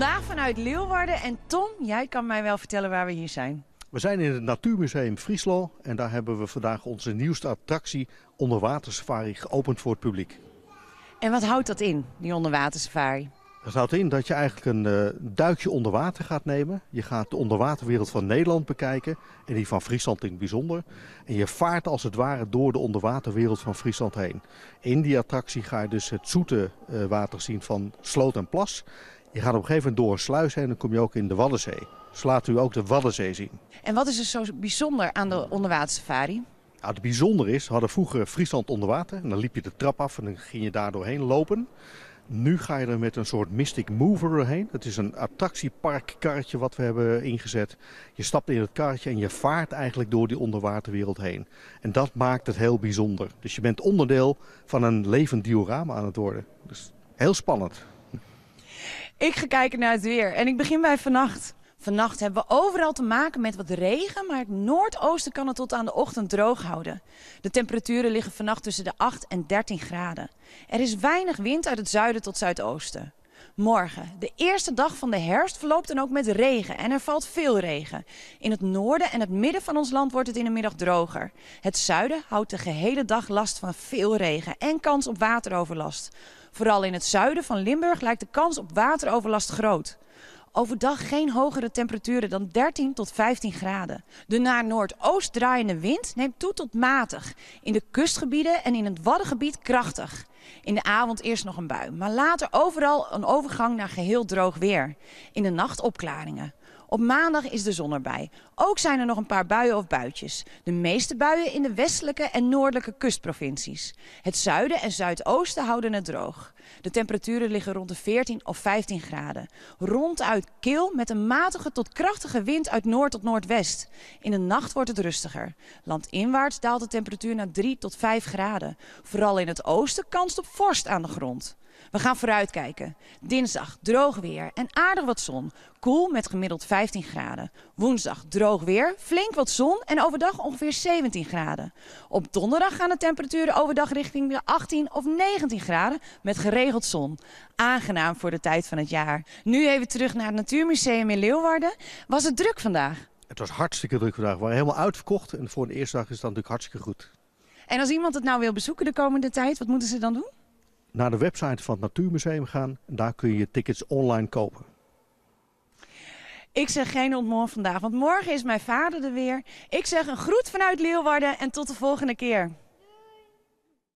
Vandaag vanuit Leeuwarden. En Tom, jij kan mij wel vertellen waar we hier zijn. We zijn in het Natuurmuseum Friesland en daar hebben we vandaag onze nieuwste attractie onderwatersafari geopend voor het publiek. En wat houdt dat in, die onderwatersafari? Dat houdt in dat je eigenlijk een eh, duikje onder water gaat nemen. Je gaat de onderwaterwereld van Nederland bekijken en die van Friesland in het bijzonder. En je vaart als het ware door de onderwaterwereld van Friesland heen. In die attractie ga je dus het zoete eh, water zien van sloot en plas. Je gaat op een gegeven moment door een sluis heen en dan kom je ook in de Waddenzee. Dus laat u ook de Waddenzee zien. En wat is er zo bijzonder aan de onderwatersafari? safari? Nou, het bijzonder is, we hadden vroeger Friesland onder water. En dan liep je de trap af en dan ging je daar doorheen lopen. Nu ga je er met een soort Mystic Mover heen. Dat is een attractieparkkarretje wat we hebben ingezet. Je stapt in het karretje en je vaart eigenlijk door die onderwaterwereld heen. En dat maakt het heel bijzonder. Dus je bent onderdeel van een levend diorama aan het worden. Dus heel spannend. Ik ga kijken naar het weer en ik begin bij vannacht. Vannacht hebben we overal te maken met wat regen, maar het noordoosten kan het tot aan de ochtend droog houden. De temperaturen liggen vannacht tussen de 8 en 13 graden. Er is weinig wind uit het zuiden tot zuidoosten. Morgen, de eerste dag van de herfst, verloopt dan ook met regen en er valt veel regen. In het noorden en het midden van ons land wordt het in de middag droger. Het zuiden houdt de gehele dag last van veel regen en kans op wateroverlast. Vooral in het zuiden van Limburg lijkt de kans op wateroverlast groot. Overdag geen hogere temperaturen dan 13 tot 15 graden. De naar noordoost draaiende wind neemt toe tot matig. In de kustgebieden en in het Waddengebied krachtig. In de avond eerst nog een bui, maar later overal een overgang naar geheel droog weer. In de nacht opklaringen. Op maandag is de zon erbij. Ook zijn er nog een paar buien of buitjes. De meeste buien in de westelijke en noordelijke kustprovincies. Het zuiden en zuidoosten houden het droog. De temperaturen liggen rond de 14 of 15 graden. Ronduit kil met een matige tot krachtige wind uit noord tot noordwest. In de nacht wordt het rustiger. Landinwaarts daalt de temperatuur naar 3 tot 5 graden. Vooral in het oosten kans op vorst aan de grond. We gaan vooruitkijken. Dinsdag droog weer en aardig wat zon. Koel met gemiddeld 5 15 graden. Woensdag droog weer, flink wat zon en overdag ongeveer 17 graden. Op donderdag gaan de temperaturen overdag richting de 18 of 19 graden met geregeld zon. Aangenaam voor de tijd van het jaar. Nu even terug naar het Natuurmuseum in Leeuwarden. Was het druk vandaag? Het was hartstikke druk vandaag. We waren helemaal uitverkocht en voor de eerste dag is het natuurlijk hartstikke goed. En als iemand het nou wil bezoeken de komende tijd, wat moeten ze dan doen? Naar de website van het Natuurmuseum gaan daar kun je tickets online kopen. Ik zeg geen ontmoor vandaag, want morgen is mijn vader er weer. Ik zeg een groet vanuit Leeuwarden en tot de volgende keer.